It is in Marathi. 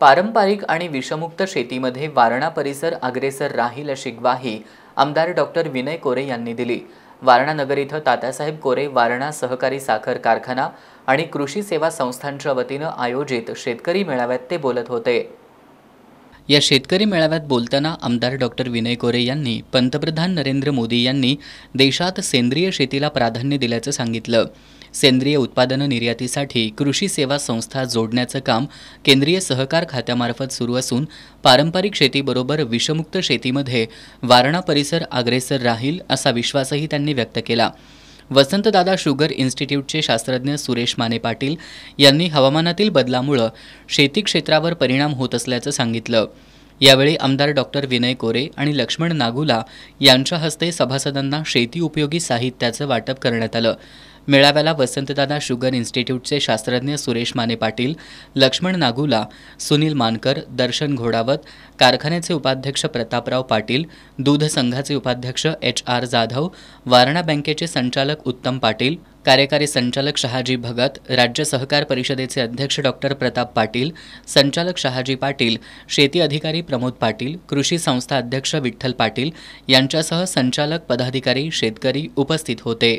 पारंपरिक आणि विषमुक्त शेतीमध्ये वारणा परिसर अग्रेसर राहील अशी ग्वाही आमदार डॉक्टर विनय कोरे यांनी दिली वारणा नगर इथं तात्यासाहेब कोरे वारणा सहकारी साखर कारखाना आणि कृषी सेवा संस्थांच्या वतीनं आयोजित शेतकरी मेळाव्यात ते बोलत होते या शेतकरी मेळाव्यात बोलताना आमदार डॉक्टर विनय कोरे यांनी पंतप्रधान नरेंद्र मोदी यांनी देशात सेंद्रिय शेतीला प्राधान्य दिल्याचं सांगितलं सेंद्रिय उत्पादन निर्यातीसाठी कृषी सेवा संस्था जोडण्याचं काम केंद्रीय सहकार खात्यामार्फत सुरू असून पारंपरिक शेतीबरोबर विषमुक्त शेतीमध्ये वारणा परिसर अग्रेसर राहील असा विश्वासही त्यांनी व्यक्त केला वसंतदादा शुगर इन्स्टिट्यूटचे शास्त्रज्ञ सुरेश माने पाटील यांनी हवामानातील बदलामुळं शेती क्षेत्रावर परिणाम होत असल्याचं सांगितलं यावेळी आमदार डॉक्टर विनय कोरे आणि लक्ष्मण नागुला यांच्या हस्ते सभासदांना शेती उपयोगी साहित्याचं वाटप करण्यात आलं मेळाव्याला वसंतदादा शुगर इन्स्टिट्यूटचे शास्त्रज्ञ सुरेश माने पाटील लक्ष्मण नागुला सुनील मानकर दर्शन घोडावत कारखान्याचे उपाध्यक्ष प्रतापराव पाटील दूध संघाचे उपाध्यक्ष एच आर जाधव वारणा बँकेचे संचालक उत्तम पाटील कार्यकारी संचालक शहाजी भगत राज्य सहकार परिषदेचे अध्यक्ष डॉक्टर प्रताप पाटील संचालक शहाजी पाटील शेती अधिकारी प्रमोद पाटील कृषी संस्था अध्यक्ष विठ्ठल पाटील यांच्यासह संचालक पदाधिकारी शेतकरी उपस्थित होते